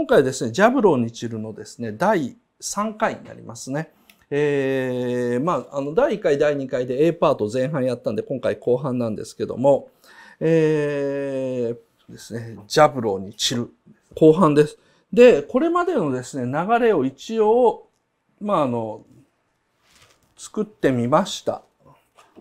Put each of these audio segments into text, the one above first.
今回ですね、ジャブローに散るのですね、第3回になりますね。えー、まあ、あの、第1回、第2回で A パート前半やったんで、今回後半なんですけども、えー、ですね、ジャブローに散る。後半です。で、これまでのですね、流れを一応、まあ、あの、作ってみました。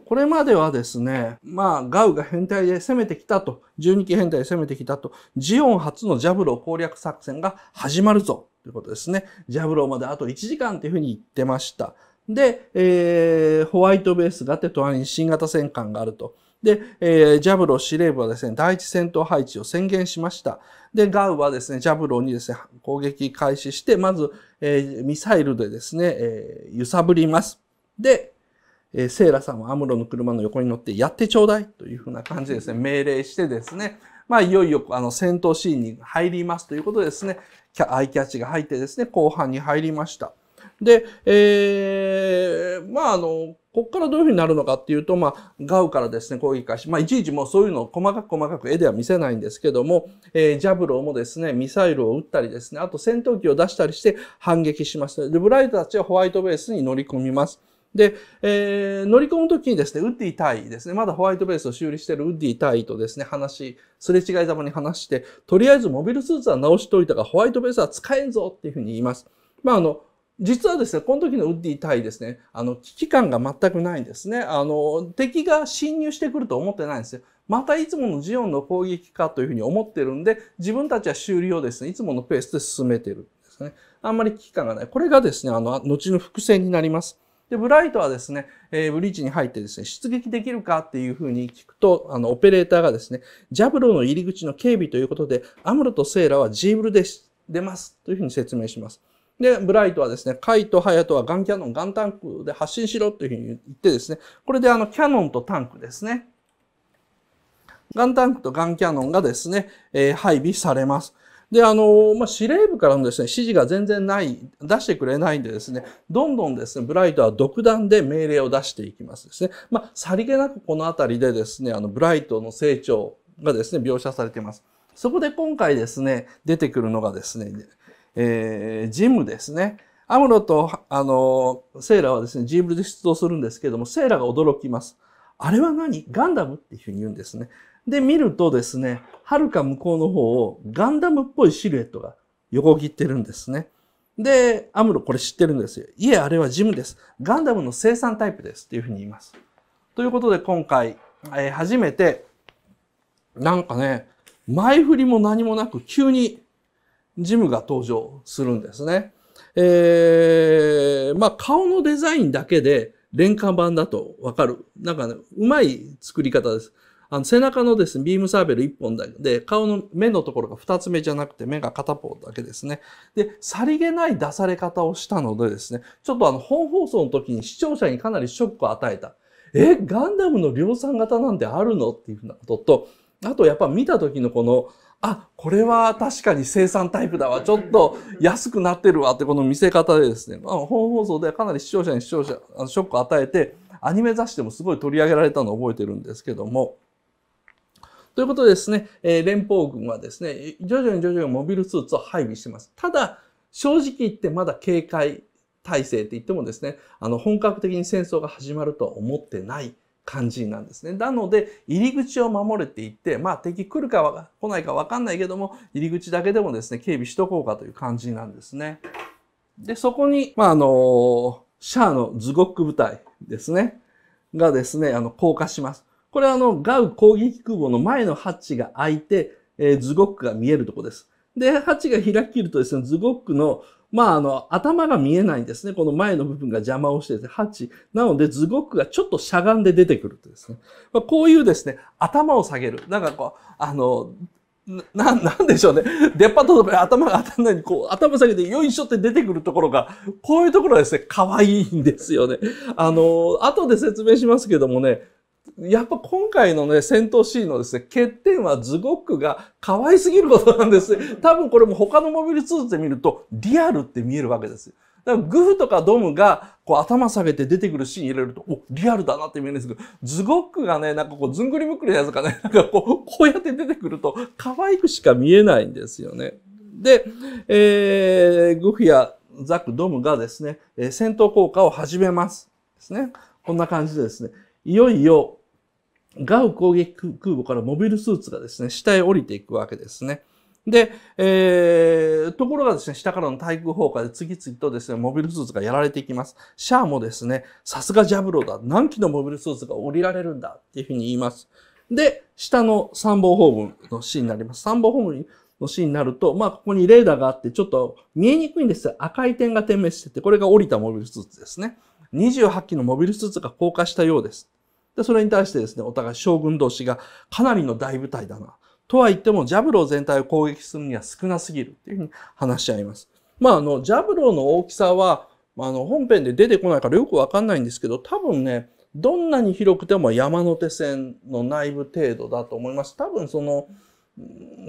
これまではですね、まあ、ガウが変態で攻めてきたと、12期変態で攻めてきたと、ジオン初のジャブロー攻略作戦が始まるぞ、ということですね。ジャブローまであと1時間というふうに言ってました。で、えー、ホワイトベースがあって隣に新型戦艦があると。で、えー、ジャブロー司令部はですね、第一戦闘配置を宣言しました。で、ガウはですね、ジャブローにですね、攻撃開始して、まず、えー、ミサイルでですね、えー、揺さぶります。で、えー、セーラさんはアムロの車の横に乗ってやってちょうだいというふうな感じですね、命令してですね、まあ、いよいよあの戦闘シーンに入りますということですね、アイキャッチが入ってですね、後半に入りました。で、えー、まあ、あの、こっからどういうふうになるのかっていうと、まあ、ガウからですね、攻撃開始。まあ、いちいちもうそういうのを細かく細かく絵では見せないんですけども、えー、ジャブローもですね、ミサイルを撃ったりですね、あと戦闘機を出したりして反撃しました。で、ブライトたちはホワイトベースに乗り込みます。で、えー、乗り込むときにですね、ウッディ対ですね、まだホワイトベースを修理してるウッディ対とですね、話、すれ違いざまに話して、とりあえずモビルスーツは直しといたが、ホワイトベースは使えんぞっていうふうに言います。まあ、あの、実はですね、この時のウッディ対ですね、あの、危機感が全くないんですね。あの、敵が侵入してくると思ってないんですよ。またいつものジオンの攻撃かというふうに思ってるんで、自分たちは修理をですね、いつものペースで進めてるんですね。あんまり危機感がない。これがですね、あの、後の伏線になります。で、ブライトはですね、えー、ブリーチに入ってですね、出撃できるかっていうふうに聞くと、あの、オペレーターがですね、ジャブローの入り口の警備ということで、アムロとセイラはジーブルで出ます。というふうに説明します。で、ブライトはですね、カイとハヤトはガンキャノン、ガンタンクで発進しろというふうに言ってですね、これであの、キャノンとタンクですね。ガンタンクとガンキャノンがですね、えー、配備されます。で、あの、まあ、司令部からのですね、指示が全然ない、出してくれないんでですね、どんどんですね、ブライトは独断で命令を出していきますですね。まあ、さりげなくこの辺りでですね、あの、ブライトの成長がですね、描写されています。そこで今回ですね、出てくるのがですね、えー、ジムですね。アムロと、あの、セイラはですね、ジムで出動するんですけども、セイラが驚きます。あれは何ガンダムっていうふうに言うんですね。で、見るとですね、はるか向こうの方をガンダムっぽいシルエットが横切ってるんですね。で、アムロこれ知ってるんですよ。いえ、あれはジムです。ガンダムの生産タイプです。っていうふうに言います。ということで今回、えー、初めて、なんかね、前振りも何もなく急にジムが登場するんですね。えー、まあ顔のデザインだけで廉価版だとわかる。なんかね、うまい作り方です。あの背中のですね、ビームサーベル1本だけで、顔の目のところが2つ目じゃなくて、目が片方だけですね。で、さりげない出され方をしたのでですね、ちょっとあの、本放送の時に視聴者にかなりショックを与えた。え、ガンダムの量産型なんてあるのっていうふうなことと、あとやっぱ見た時のこの、あこれは確かに生産タイプだわちょっと安くなってるわってこの見せ方でですねま本放送ではかなり視聴者に視聴者ショックを与えてアニメ雑誌でもすごい取り上げられたのを覚えてるんですけども。ということでですね、え連邦軍はですね、徐々に徐々にモビルスーツを配備してます。ただ、正直言ってまだ警戒体制って言ってもですね、あの、本格的に戦争が始まるとは思ってない。感じなんですね。なので入り口を守れていってまあ敵来るか来ないか分かんないけども入り口だけでもですね警備しとこうかという感じなんですね。でそこに、まあ、あのシャアのズゴック部隊ですねがですねあの降下します。これはあのガウ攻撃空母の前のハッチが開いて、えー、ズゴックが見えるとこです。で、鉢が開きるとですね、ズゴックの、まあ、あの、頭が見えないんですね。この前の部分が邪魔をしてて、鉢。なので、ズゴックがちょっとしゃがんで出てくるとですね。まあ、こういうですね、頭を下げる。なんかこう、あの、な、なんでしょうね。出っ張ったとこ頭が当たんないに、こう、頭下げて、よいしょって出てくるところが、こういうところはですね、可愛いんですよね。あの、後で説明しますけどもね、やっぱ今回のね、戦闘シーンのですね、欠点はズゴックが可愛すぎることなんです、多分これも他のモビルスーツで見ると、リアルって見えるわけですよ。だからグフとかドムがこう頭下げて出てくるシーン入れると、お、リアルだなって見えるんですけど、ズゴックがね、なんかこうずんぐりむっくりなやつがね、なんかこう、こうやって出てくると、可愛くしか見えないんですよね。で、えー、グフやザック、ドムがですね、戦闘効果を始めます。ですね。こんな感じでですね、いよいよガウ攻撃空母からモビルスーツがですね、下へ降りていくわけですね。で、えー、ところがですね、下からの対空砲火で次々とですね、モビルスーツがやられていきます。シャアもですね、さすがジャブローだ。何機のモビルスーツが降りられるんだっていうふうに言います。で、下の参謀本部のシーンになります。参謀本部のシーンになると、まあ、ここにレーダーがあって、ちょっと見えにくいんですよ。赤い点が点滅してて、これが降りたモビルスーツですね。28機のモビルスーツが降下したようです。で、それに対してですね、お互い将軍同士がかなりの大部隊だな。とは言っても、ジャブロー全体を攻撃するには少なすぎるっていうふうに話し合います。まあ、あの、ジャブローの大きさは、あの、本編で出てこないからよくわかんないんですけど、多分ね、どんなに広くても山手線の内部程度だと思います。多分その、うん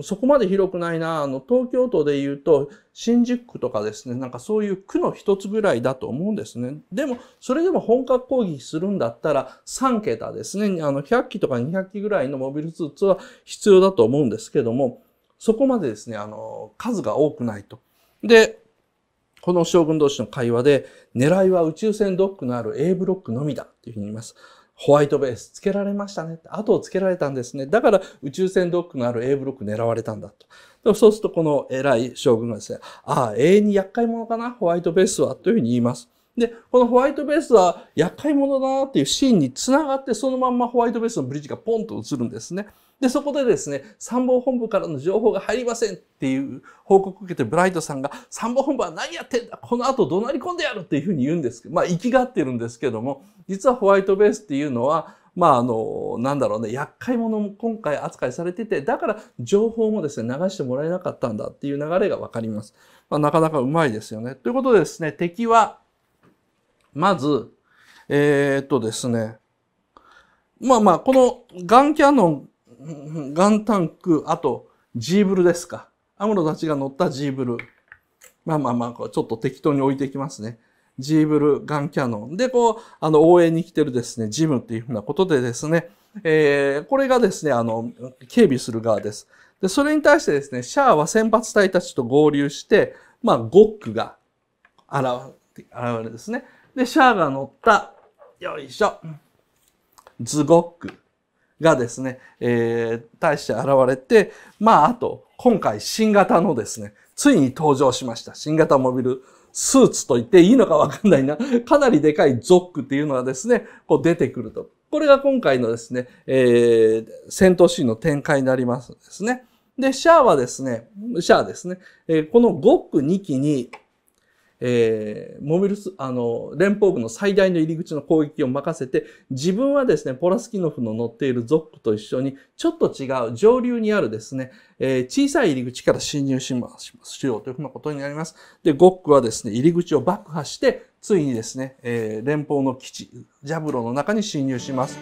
そこまで広くないな、あの、東京都で言うと、新宿区とかですね、なんかそういう区の一つぐらいだと思うんですね。でも、それでも本格攻撃するんだったら、3桁ですね、あの、100機とか200機ぐらいのモビルスーツは必要だと思うんですけども、そこまでですね、あの、数が多くないと。で、この将軍同士の会話で、狙いは宇宙船ドックのある A ブロックのみだっていうふうに言います。ホワイトベースつけられましたね。後をつけられたんですね。だから宇宙船ドックのある A ブロック狙われたんだと。でもそうするとこの偉い将軍がですね、ああ、永遠に厄介者かな、ホワイトベースは、というふうに言います。で、このホワイトベースは厄介者だなっていうシーンにつながって、そのまんまホワイトベースのブリッジがポンと映るんですね。で、そこでですね、参謀本部からの情報が入りませんっていう報告を受けて、ブライトさんが、参謀本部は何やってんだこの後怒鳴り込んでやるっていうふうに言うんですけど、まあ、生きがってるんですけども、実はホワイトベースっていうのは、まあ、あの、なんだろうね、厄介者も今回扱いされてて、だから情報もですね、流してもらえなかったんだっていう流れがわかります。まあ、なかなかうまいですよね。ということでですね、敵は、まず、えー、っとですね。まあまあ、このガンキャノン、ガンタンク、あと、ジーブルですか。アムロたちが乗ったジーブル。まあまあまあ、ちょっと適当に置いていきますね。ジーブル、ガンキャノン。で、こう、あの、応援に来てるですね、ジムっていうふうなことでですね、えー、これがですね、あの、警備する側です。で、それに対してですね、シャアは先発隊たちと合流して、まあ、ゴックが現れ、現れですね。で、シャアが乗った、よいしょ、ズゴックがですね、えー、対して現れて、まあ、あと、今回新型のですね、ついに登場しました。新型モビルスーツと言っていいのかわかんないな。かなりでかいゾックっていうのがですね、こう出てくると。これが今回のですね、えー、戦闘シーンの展開になりますですね。で、シャアはですね、シャアですね、えー、このゴック2機にえー、モビルス、あの、連邦軍の最大の入り口の攻撃を任せて、自分はですね、ポラスキノフの乗っているゾックと一緒に、ちょっと違う上流にあるですね、えー、小さい入り口から侵入します、しようというふうなことになります。で、ゴックはですね、入り口を爆破して、ついにですね、えー、連邦の基地、ジャブロの中に侵入します。